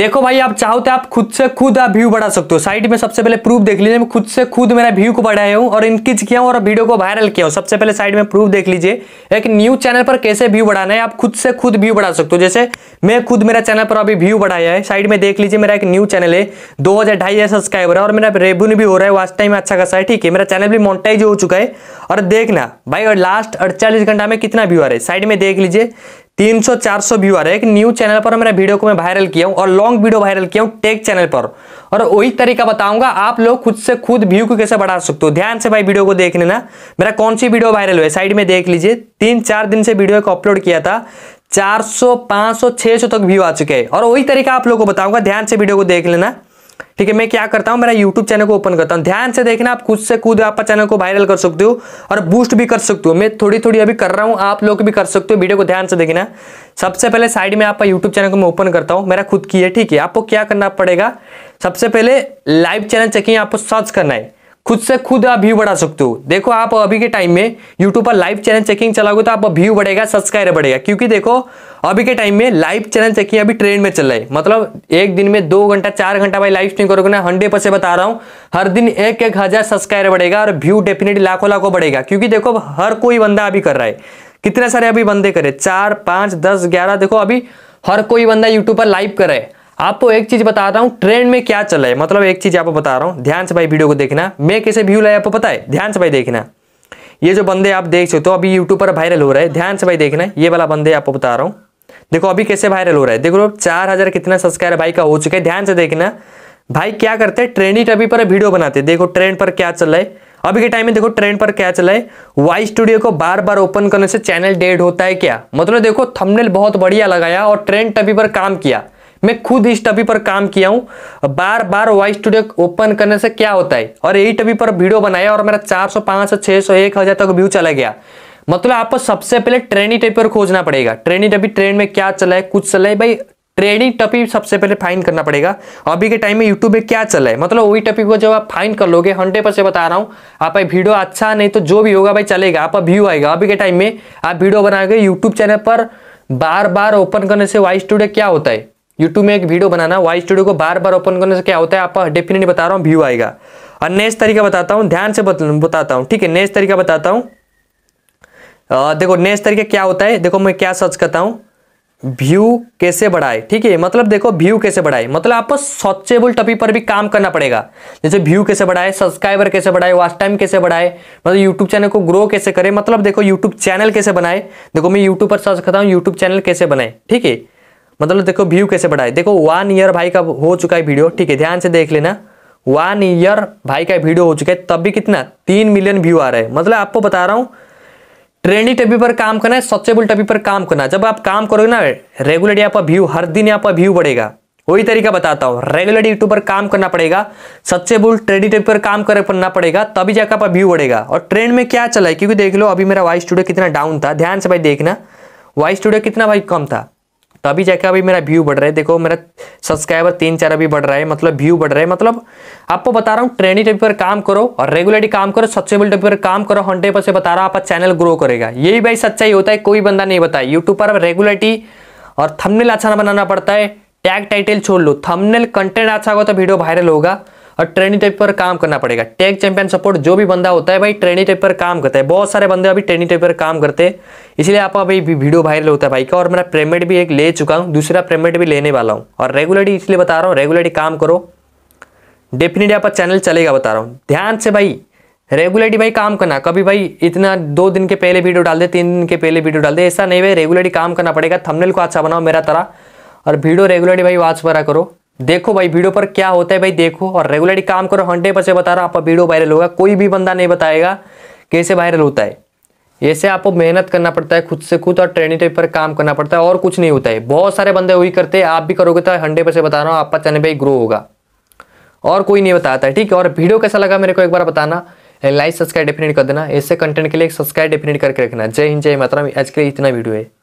देखो भाई आप चाहो तो आप खुद से खुद आप व्यू बढ़ा सकते हो साइट में सबसे पहले प्रूफ देख लीजिए मैं खुद से खुद मेरा व्यू को बढ़ाया हूँ और इनकीज किया हूँ और वीडियो को वायरल किया हूँ सबसे पहले साइट में प्रूफ देख लीजिए एक न्यू चैनल पर कैसे व्यू बढ़ाना है आप खुद से खुद व्यू बढ़ा सकते हो जैसे मैं खुद मेरा चैनल पर अभी व्यू बढ़ाया है साइड में देख लीजिए मेरा एक न्यू चैनल है दो हजार सब्सक्राइबर है और मेरा रेवन्यू भी हो रहा है वास्ट टाइम अच्छा खासा है ठीक है मेरा चैनल भी मोनटाइज हो चुका है और देखना भाई और लास्ट अड़चालीस घंटा में कितना व्यू आ रहा है साइड में देख लीजिए 300 400 व्यूअर है एक न्यू चैनल पर मेरा वीडियो को मैं वायरल किया हूँ और लॉन्ग वीडियो वायरल किया हूँ टेक चैनल पर और वही तरीका बताऊंगा आप लोग खुद से खुद व्यू को कैसे बढ़ा सकते हो ध्यान से भाई वीडियो को देख लेना मेरा कौन सी वीडियो वायरल हुआ साइड में देख लीजिए तीन चार दिन से वीडियो को अपलोड किया था सौ 500 सौ तक व्यू आ चुके हैं और वही तरीका आप लोग को बताऊंगा ध्यान से वीडियो को देख लेना ठीक है मैं क्या करता हूं मेरा यूट्यूब चैनल को ओपन करता हूं ध्यान से देखना आप खुद से खुद आपका चैनल को वायरल कर सकते हो और बूस्ट भी कर सकते हो मैं थोड़ी थोड़ी अभी कर रहा हूं आप लोग भी कर सकते हो वीडियो को ध्यान से देखना सबसे पहले साइड में आपका यूट्यूब चैनल को मैं ओपन करता हूं मेरा खुद की है ठीक है आपको क्या करना पड़ेगा सबसे पहले लाइव चैनल चेकिंग आपको सर्च करना है खुद से खुद आप व्यू बढ़ा सकते हो देखो आप अभी के टाइम में यूट्यूब पर लाइव चैनल चेकिंग चलाओगे तो आप व्यू बढ़ेगा सब्सक्राइबर बढ़ेगा क्योंकि देखो अभी के टाइम में लाइव चैनल चेकिंग अभी ट्रेंड में चल रहा है मतलब एक दिन में दो घंटा चार घंटा भाई लाइव स्ट्रीम करोगे ना हंड्रेड परसेंट बता रहा हूँ हर दिन एक एक हजार सब्सक्राइबर बढ़ेगा और व्यू डेफिनेटली लाखों लाखों बढ़ेगा क्योंकि देखो हर कोई बंदा अभी कर रहा है कितने सारे अभी बंदे करे चार पाँच दस ग्यारह देखो अभी हर कोई बंदा यूट्यूब पर लाइव है आपको एक चीज बता रहा हूँ ट्रेंड में क्या चला है मतलब एक चीज आपको बता रहा हूँ ध्यान से भाई वीडियो को देखना मैं कैसे व्यू लाया आपको पता है ध्यान से भाई देखना ये जो बंदे आप देख सकते हो अभी यूट्यूब पर वायरल हो रहा है ध्यान से भाई देखना ये वाला बंदे आपको बता रहा हूँ देखो अभी कैसे वायरल हो रहा है देखो चार हजार कितना सब्सक्राइबर भाई का हो चुका है ध्यान से देखना भाई क्या करते हैं ट्रेंडी टॉपिक पर वीडियो बनाते हैं देखो ट्रेंड पर क्या चल रहा है अभी के टाइम में देखो ट्रेंड पर क्या चला है वाई स्टूडियो को बार बार ओपन करने से चैनल डेड होता है क्या मतलब देखो थंबनेल बहुत बढ़िया लगाया और ट्रेंड टॉपिक पर काम किया मैं खुद इस टॉपिक पर काम किया हूँ बार बार वॉइस स्टूडियो ओपन करने से क्या होता है और यही टॉपिक पर वीडियो बनाया और मेरा 400, 500, 600, 1000 तक व्यू चला गया मतलब आपको सबसे पहले ट्रेनिंग टॉपिक पर खोजना पड़ेगा ट्रेनिंग टॉपिक ट्रेंड में क्या चला है कुछ चला है भाई ट्रेनिंग टॉपिक सबसे पहले फाइन करना पड़ेगा अभी के टाइम में यूट्यूब में क्या चला है मतलब वही टॉपिक को जब आप फाइन कर लोगे हंड्रेड परसेंट बता रहा हूँ आप भाई वीडियो अच्छा नहीं तो जो भी होगा भाई चलेगा आपका व्यू आएगा अभी के टाइम में आप वीडियो बनाएंगे यूट्यूब चैनल पर बार बार ओपन करने से वाई स्टूडियो क्या होता है यूट्यूब में एक वीडियो बनाना वाई स्टूडियो को बार बार ओपन करने से क्या होता है आप डेफिनेटली बता रहा हूँ व्यू आएगा और नेक्स्ट तरीका बताता हूँ ध्यान से बताता हूँ ठीक है नेक्स्ट तरीका बताता हूँ देखो नेक्स्ट तरीका क्या होता है देखो मैं क्या सर्च करता हूँ व्यू कैसे बढ़ाए ठीक है मतलब देखो व्यू कैसे बढ़ाए मतलब आपको सोचेबल टॉपिक पर भी काम करना पड़ेगा जैसे व्यू कैसे बढ़ाए सब्सक्राइबर कैसे बढ़ाए वॉच टाइम कैसे बढ़ाए मतलब यूट्यूब चैनल को ग्रो कैसे करें मतलब देखो यूट्यूब चैनल कैसे बनाए देखो मैं यूट्यूब पर सर्च करता हूँ यूट्यूब चैनल कैसे बनाए ठीक है मतलब देखो व्यू कैसे बढ़ाए देखो वन ईयर भाई का हो चुका है वीडियो ठीक है ध्यान से देख लेना वन ईयर भाई का वीडियो हो चुका है तब भी कितना तीन मिलियन व्यू आ रहा है मतलब आपको बता रहा हूँ ट्रेंडी टपी पर काम करना है सचेबल टपी पर काम करना जब आप काम करोगे ना रेगुलर यहाँ पर व्यू हर दिन यहाँ पर व्यू बढ़ेगा वही तरीका बताता हूँ रेगुलर यूट्यूब पर काम करना पड़ेगा सच्चे बुल ट्रेडी टेप पर काम करना पड़ेगा तभी जाकर आपका व्यू बढ़ेगा और ट्रेंड में क्या चला है क्योंकि देख लो अभी मेरा वाई स्टूडियो कितना डाउन था ध्यान से भाई देखना वाई स्टूडियो कितना भाई कम था तभी जाकर अभी मेरा व्यू बढ़ रहा है देखो मेरा सब्सक्राइबर तीन चार अभी बढ़ रहा है मतलब व्यू बढ़ रहा है मतलब आपको बता रहा हूँ ट्रेनिंग टॉपिक पर काम करो और रेगुलरली काम करो सच्चेबल टॉपिक पर काम करो हंड्रेड परसेंट बता रहा हूँ आपका चैनल ग्रो करेगा यही भाई सच्चाई होता है कोई बंदा नहीं बताया यूट्यूब पर रेगुलरिटी और थमनेल अच्छा बनाना पड़ता है टैग टाइटल छोड़ लो थंबनेल कंटेंट अच्छा होगा तो वीडियो वायरल होगा और ट्रेनी टाइप पर काम करना पड़ेगा टैग चैंपियन सपोर्ट जो भी बंदा होता है भाई ट्रेनी टाइप पर काम करता है बहुत सारे बंदे अभी ट्रेनी टाइप पर काम करते हैं इसलिए आपका अभी वीडियो वायरल होता है भाई का और मेरा पेमेंट भी एक ले चुका हूँ दूसरा पेमेंट भी लेने वाला हूँ और रेगुलरली इसलिए बता रहा हूँ रेगुलरली काम करो डेफिनेटली आपका चैनल चलेगा बता रहा हूँ ध्यान से भाई रेगुलरली भाई काम करना कभी भाई इतना दो दिन के पहले वीडियो डाल दे तीन दिन के पहले वीडियो डाल दे ऐसा नहीं भाई रेगुलरली काम करना पड़ेगा थंबनेल को अच्छा बनाओ मेरा तरह और वीडियो रेगुलरली भाई वाच भरा करो देखो भाई वीडियो पर क्या होता है भाई देखो और रेगुलरली काम करो हंड्रेड परसेंट बता रहा हूँ आपका वीडियो वायरल होगा कोई भी बंदा नहीं बताएगा कैसे वायरल होता है ऐसे आपको मेहनत करना पड़ता है खुद से खुद और ट्रेनिंग टाइप पर काम करना पड़ता है और कुछ नहीं होता है बहुत सारे बंदे वही करते हैं आप भी करोगे तो हंड्रेड परसेंट बता रहा हूँ आपका चैनल भाई ग्रो होगा और कोई नहीं बताता है ठीक है और वीडियो कैसा लगा मेरे को एक बार बताना लाइक सब्सक्राइब डेफिनेट कर देना ऐसे कंटेंट के लिए सब्सक्राइब डेफिनेट करके रखना जय हिंद जय मातराम आज के लिए इतना वीडियो है